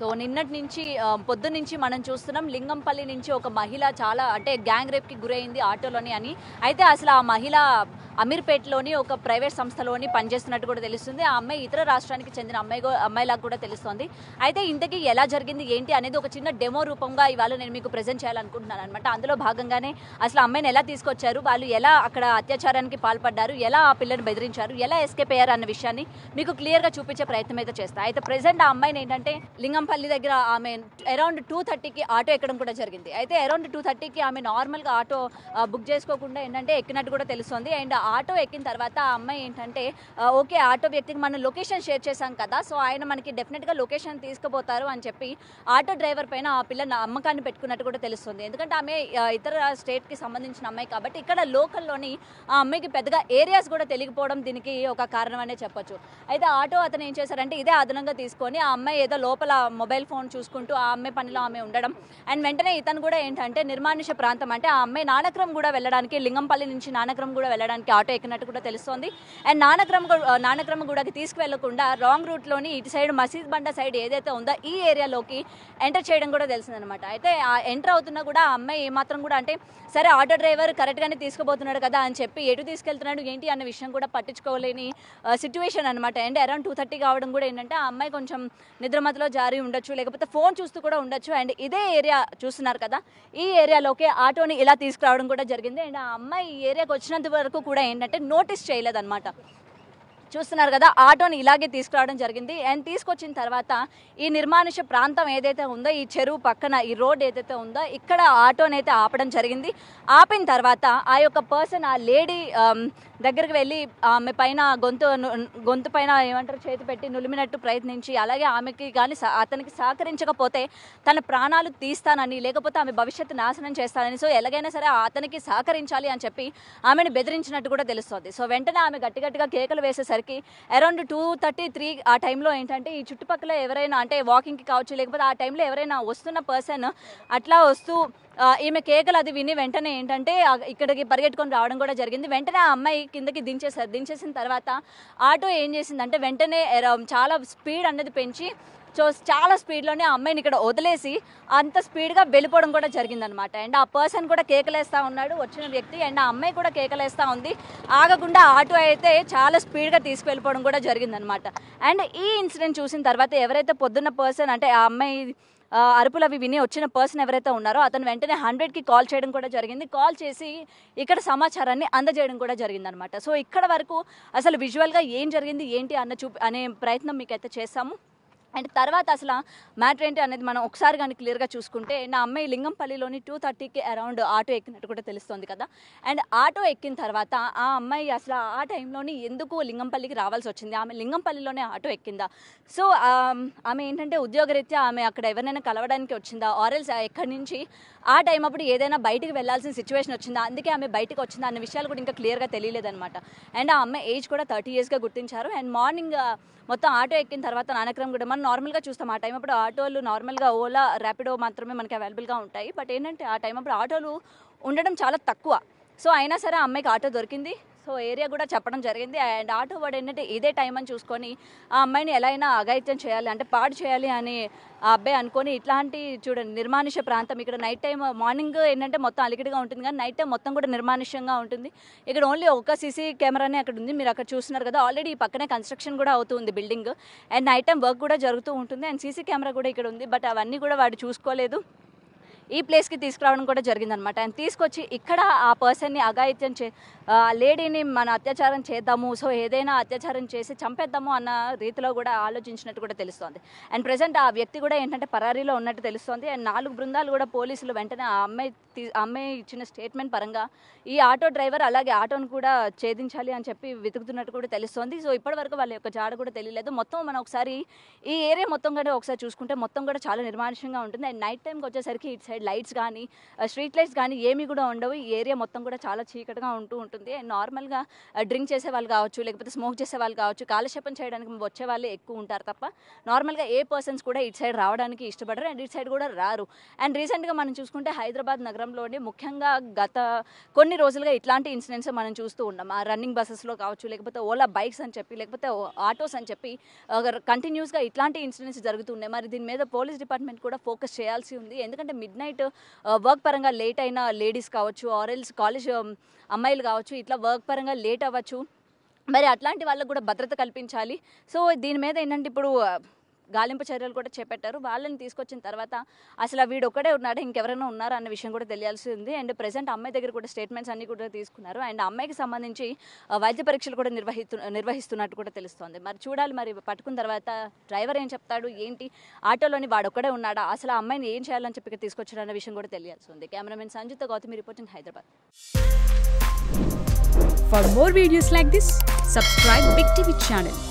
So నిన్నటి నుంచి పొద్దు నుంచి మనం చూస్తున్నాం లింగంపల్లి నుంచి ఒక మహిళ చాలా అంటే గ్యాంగ్ రేప్కి గురైంది ఆటోలోని అని అయితే అసలు ఆ మహిళ అమీర్పేటలోని ఒక ప్రైవేట్ సంస్థలోని పనిచేస్తున్నట్టు కూడా తెలుస్తుంది ఆ అమ్మాయి ఇతర రాష్ట్రానికి చెందిన అమ్మాయి అమ్మాయిలాగా కూడా తెలుస్తోంది అయితే ఇంతకీ ఎలా జరిగింది ఏంటి అనేది ఒక చిన్న డెమో రూపంగా ఇవాళ నేను మీకు ప్రజెంట్ చేయాలనుకుంటున్నాను అనమాట అందులో భాగంగానే అసలు అమ్మాయిని ఎలా తీసుకొచ్చారు వాళ్ళు ఎలా అక్కడ అత్యాచారానికి పాల్పడ్డారు ఎలా ఆ పిల్లని బెదిరించారు ఎలా ఎస్కేప్ అయ్యారు అన్న విషయాన్ని మీకు క్లియర్గా చూపించే ప్రయత్నం అయితే చేస్తాను అయితే ప్రజెంట్ ఆ అమ్మాయిని ఏంటంటే లింగంపల్లి దగ్గర ఆమె అరౌండ్ టూ థర్టీకి ఆటో ఎక్కడం కూడా జరిగింది అయితే అరౌండ్ టూ థర్టీకి ఆమె నార్మల్గా ఆటో బుక్ చేసుకోకుండా ఏంటంటే ఎక్కినట్టు కూడా తెలుస్తుంది అండ్ ఆటో ఎక్కిన తర్వాత ఆ అమ్మాయి ఏంటంటే ఓకే ఆటో వ్యక్తికి మనం లొకేషన్ షేర్ చేశాం కదా సో ఆయన మనకి డెఫినెట్గా లొకేషన్ తీసుకుపోతారు అని చెప్పి ఆటో డ్రైవర్ పైన ఆ పిల్ల అమ్మకాన్ని పెట్టుకున్నట్టు కూడా తెలుస్తుంది ఎందుకంటే ఆమె ఇతర స్టేట్కి సంబంధించిన అమ్మాయి కాబట్టి ఇక్కడ లోకల్లోని ఆ అమ్మాయికి పెద్దగా ఏరియాస్ కూడా తెలియకపోవడం దీనికి ఒక కారణం అనే చెప్పొచ్చు అయితే ఆటో అతను ఏం చేశారంటే ఇదే అదనంగా తీసుకొని ఆ అమ్మాయి ఏదో లోపల మొబైల్ ఫోన్ చూసుకుంటూ ఆ అమ్మాయి పనిలో ఆమె ఉండడం అండ్ వెంటనే ఇతను కూడా ఏంటంటే నిర్మానుష ప్రాంతం అంటే ఆ అమ్మాయి నానక్రం కూడా వెళ్ళడానికి లింగంపల్లి నుంచి నానక్రం కూడా వెళ్ళడానికి ఆటో ఎక్కినట్టు కూడా తెలుస్తోంది అండ్ నానగ్రమ గూడకి తీసుకువెళ్లకుండా రాంగ్ రూట్లోని ఇటు సైడ్ మసీద్ బండ సైడ్ ఏదైతే ఉందో ఈ ఏరియాలోకి ఎంటర్ చేయడం కూడా తెలిసిందనమాట అయితే ఎంటర్ అవుతున్నా కూడా ఆ అమ్మాయి ఏమాత్రం కూడా అంటే సరే ఆటో డ్రైవర్ కరెక్ట్గానే తీసుకుపోతున్నాడు కదా అని చెప్పి ఎటు తీసుకెళ్తున్నాడు ఏంటి అన్న విషయం కూడా పట్టించుకోలేని సిచ్యువేషన్ అనమాట అండ్ అరౌండ్ టూ థర్టీ కావడం కూడా ఏంటంటే ఆ అమ్మాయి కొంచెం నిద్రమతలో జారి ఉండొచ్చు లేకపోతే ఫోన్ చూస్తూ కూడా ఉండొచ్చు అండ్ ఇదే ఏరియా చూస్తున్నారు కదా ఈ ఏరియాలోకి ఆటోని ఇలా తీసుకురావడం కూడా జరిగింది అండ్ ఆ అమ్మాయి ఈ ఏరియాకి వచ్చినంత వరకు కూడా కూడా ఏంటంటే నోటీస్ చేయలేదన్నమాట చూస్తున్నారు కదా ఆటోని ఇలాగే తీసుకురావడం జరిగింది అండ్ తీసుకొచ్చిన తర్వాత ఈ నిర్మానుష ప్రాంతం ఏదైతే ఉందో ఈ చెరువు పక్కన ఈ రోడ్ ఏదైతే ఉందో ఇక్కడ ఆటోని అయితే ఆపడం జరిగింది ఆపిన తర్వాత ఆ యొక్క పర్సన్ ఆ లేడీ దగ్గరికి వెళ్ళి ఆమె పైన గొంతు గొంతు పైన ఏమంటారు చేతి పెట్టి నులిమినట్టు ప్రయత్నించి అలాగే ఆమెకి కానీ అతనికి సహకరించకపోతే తన ప్రాణాలు తీస్తానని లేకపోతే ఆమె భవిష్యత్తు నాశనం చేస్తానని సో ఎలాగైనా సరే అతనికి సహకరించాలి అని చెప్పి ఆమెను బెదిరించినట్టు కూడా తెలుస్తుంది సో వెంటనే ఆమె గట్టి గట్టిగా కేకలు వేసేసరికి అరౌండ్ టూ థర్టీ త్రీ ఆ టైంలో ఏంటంటే ఈ చుట్టుపక్కల ఎవరైనా అంటే వాకింగ్కి కావచ్చు లేకపోతే ఆ టైంలో ఎవరైనా వస్తున్న పర్సన్ అట్లా వస్తూ ఈమె కేకలు అది విని వెంటనే ఏంటంటే ఇక్కడికి పరిగెట్టుకొని రావడం కూడా జరిగింది వెంటనే ఆ అమ్మాయి కిందకి దించేసారు దించేసిన తర్వాత ఆటో ఏం చేసిందంటే వెంటనే చాలా స్పీడ్ అనేది పెంచి సో చాలా స్పీడ్లోనే ఆ అమ్మాయిని ఇక్కడ వదిలేసి అంత స్పీడ్గా వెళ్ళిపోవడం కూడా జరిగిందనమాట అండ్ ఆ పర్సన్ కూడా కేకలేస్తూ ఉన్నాడు వచ్చిన వ్యక్తి అండ్ ఆ అమ్మాయి కూడా కేకలేస్తూ ఉంది ఆగకుండా ఆటో అయితే చాలా స్పీడ్గా తీసుకువెళ్ళిపోవడం కూడా జరిగిందనమాట అండ్ ఈ ఇన్సిడెంట్ చూసిన తర్వాత ఎవరైతే పొద్దున్న పర్సన్ అంటే ఆ అమ్మాయి అరుపులు అవి విని వచ్చిన పర్సన్ ఎవరైతే ఉన్నారో అతను వెంటనే హండ్రెడ్కి కాల్ చేయడం కూడా జరిగింది కాల్ చేసి ఇక్కడ సమాచారాన్ని అందజేయడం కూడా జరిగిందనమాట సో ఇక్కడ వరకు అసలు విజువల్గా ఏం జరిగింది ఏంటి అన్న చూపి అనే ప్రయత్నం మీకైతే చేస్తాము అండ్ తర్వాత అసలు మ్యాటర్ ఏంటి అనేది మనం ఒకసారి కానీ క్లియర్గా చూసుకుంటే నా అమ్మాయి లింగంపల్లిలోని టూ థర్టీకి అరౌండ్ ఆటో ఎక్కినట్టు కూడా తెలుస్తుంది కదా అండ్ ఆటో ఎక్కిన తర్వాత ఆ అమ్మాయి అసలు ఆ టైంలోని ఎందుకు లింగంపల్లికి రావాల్సి వచ్చింది ఆమె లింగంపల్లిలోనే ఆటో ఎక్కిందా సో ఆమె ఏంటంటే ఉద్యోగరీత్యా ఆమె అక్కడ ఎవరినైనా కలవడానికి వచ్చిందా ఆర్ఎల్స్ ఎక్కడి నుంచి ఆ టైం అప్పుడు ఏదైనా బయటికి వెళ్లాల్సిన సిచ్యువేషన్ వచ్చిందా అందుకే ఆమె బయటకు వచ్చిందా అన్న విషయాలు కూడా ఇంకా క్లియర్గా తెలియలేదన్నమాట అండ్ ఆ అమ్మాయి ఏజ్ కూడా థర్టీ ఇయర్స్గా గుర్తించారు అండ్ మార్నింగ్ మొత్తం ఆటో ఎక్కిన తర్వాత నానక్రమం కూడా మనం నార్మల్గా చూస్తాం ఆ టైం అప్పుడు ఆటోలు నార్మల్గా ఓలా ర్యాపిడో మాత్రమే మనకి అవైలబుల్గా ఉంటాయి బట్ ఏంటంటే ఆ టైం అప్పుడు ఆటోలు ఉండడం చాలా తక్కువ సో అయినా సరే ఆ అమ్మాయికి ఆటో దొరికింది సో ఏరియా కూడా చెప్పడం జరిగింది అండ్ ఆటో వాడు ఏంటంటే ఇదే టైం అని చూసుకొని ఆ అమ్మాయిని ఎలా అయినా అఘాయిత్యం చేయాలి అంటే పాడు చేయాలి అని ఆ అబ్బాయి అనుకొని ఇట్లాంటి చూడండి నిర్మానుష ప్రాంతం ఇక్కడ నైట్ టైం మార్నింగ్ ఏంటంటే మొత్తం అలికిడిగా ఉంటుంది కానీ నైట్ టైం మొత్తం కూడా నిర్మానుష్యంగా ఉంటుంది ఇక్కడ ఓన్లీ ఒక సీసీ కెమెరానే అక్కడ ఉంది మీరు అక్కడ చూస్తున్నారు కదా ఆల్రెడీ ఈ పక్కనే కన్స్ట్రక్షన్ కూడా అవుతుంది building and night time work కూడా జరుగుతూ ఉంటుంది అండ్ సీసీ కెమెరా కూడా ఇక్కడ ఉంది బట్ అవన్నీ కూడా వాడు చూసుకోలేదు ఈ ప్లేస్కి తీసుకురావడం కూడా జరిగిందనమాట ఆయన తీసుకొచ్చి ఇక్కడ ఆ పర్సన్ని అఘాయిత్యం చే లేడీని మన అత్యాచారం చేద్దాము సో ఏదైనా అత్యాచారం చేసి చంపేద్దాము అన్న రీతిలో కూడా ఆలోచించినట్టు కూడా తెలుస్తోంది అండ్ ప్రజెంట్ ఆ వ్యక్తి కూడా ఏంటంటే పరారీలో ఉన్నట్టు తెలుస్తోంది అండ్ నాలుగు బృందాలు కూడా పోలీసులు వెంటనే ఆ అమ్మాయి తీ అమ్మాయి ఇచ్చిన స్టేట్మెంట్ పరంగా ఈ ఆటో డ్రైవర్ అలాగే ఆటోను కూడా ఛేదించాలి అని చెప్పి వెతుకుతున్నట్టు కూడా తెలుస్తోంది సో ఇప్పటివరకు వాళ్ళ యొక్క జాడ కూడా తెలియలేదు మొత్తం మనం ఒకసారి ఈ ఏరియా మొత్తం కూడా ఒకసారి చూసుకుంటే మొత్తం కూడా చాలా నిర్మానుషంగా ఉంటుంది అండ్ నైట్ టైంకి వచ్చేసరికి ఇటు సైడ్ లైట్స్ కానీ స్ట్రీట్ లైట్స్ కానీ ఏమీ కూడా ఉండవు ఈ ఏరియా మొత్తం కూడా చాలా చీకటిగా ఉంటూ ఉంటుంది నార్మల్గా డ్రింక్ చేసే వాళ్ళు కావచ్చు లేకపోతే స్మోక్ చేసే వాళ్ళు కావచ్చు కాలక్షేపం చేయడానికి వచ్చే వాళ్ళే ఎక్కువ ఉంటారు తప్ప నార్మల్గా ఏ పర్సన్స్ కూడా ఇటు సైడ్ రావడానికి ఇష్టపడరు అండ్ ఇటు సైడ్ కూడా రారు అండ్ రీసెంట్గా మనం చూసుకుంటే హైదరాబాద్ నగరంలోని ముఖ్యంగా గత కొన్ని రోజులుగా ఇట్లాంటి ఇన్సిడెంట్స్ మనం చూస్తూ ఉన్నాం ఆ రన్నింగ్ బస్సెస్లో కావచ్చు లేకపోతే ఓలా బైక్స్ అని చెప్పి లేకపోతే ఆటోస్ అని చెప్పి కంటిన్యూస్గా ఇట్లాంటి ఇన్సిడెంట్స్ జరుగుతున్నాయి మరి దీని మీద పోలీస్ డిపార్ట్మెంట్ కూడా ఫోకస్ చేయాల్సి ఉంది ఎందుకంటే మిడ్ నైట్ నైట్ వర్క్ పరంగా లేట్ అయిన లేడీస్ కావచ్చు ఆర్ఎల్స్ కాలేజ్ అమ్మాయిలు కావచ్చు ఇట్లా వర్క్ పరంగా లేట్ అవ్వచ్చు మరి అట్లాంటి వాళ్ళకు కూడా భద్రత కల్పించాలి సో దీని మీద ఏంటంటే ఇప్పుడు గాలింపు చర్యలు కూడా చేపట్టారు వాళ్ళని తీసుకొచ్చిన తర్వాత అసలు వీడు ఒక్కడే ఉన్నాడు ఇంకెవరైనా ఉన్నారా అన్న విషయం కూడా తెలియాల్సి ఉంది అండ్ ప్రజెంట్ అమ్మాయి దగ్గర కూడా స్టేట్మెంట్స్ అన్ని కూడా తీసుకున్నారు అండ్ అమ్మాయికి సంబంధించి వైద్య పరీక్షలు కూడా నిర్వహిస్తు నిర్వహిస్తున్నట్టు కూడా తెలుస్తోంది మరి చూడాలి మరి పట్టుకున్న తర్వాత డ్రైవర్ ఏం చెప్తాడు ఏంటి ఆటోలోని వాడొక్కడే ఉన్నాడా అసలు అమ్మాయిని ఏం చేయాలని చెప్పి తీసుకొచ్చాడన్న విషయం కూడా తెలియాల్సి ఉంది cameraman Sanjit Gautami reporting Hyderabad For more videos like this, subscribe Big TV channel.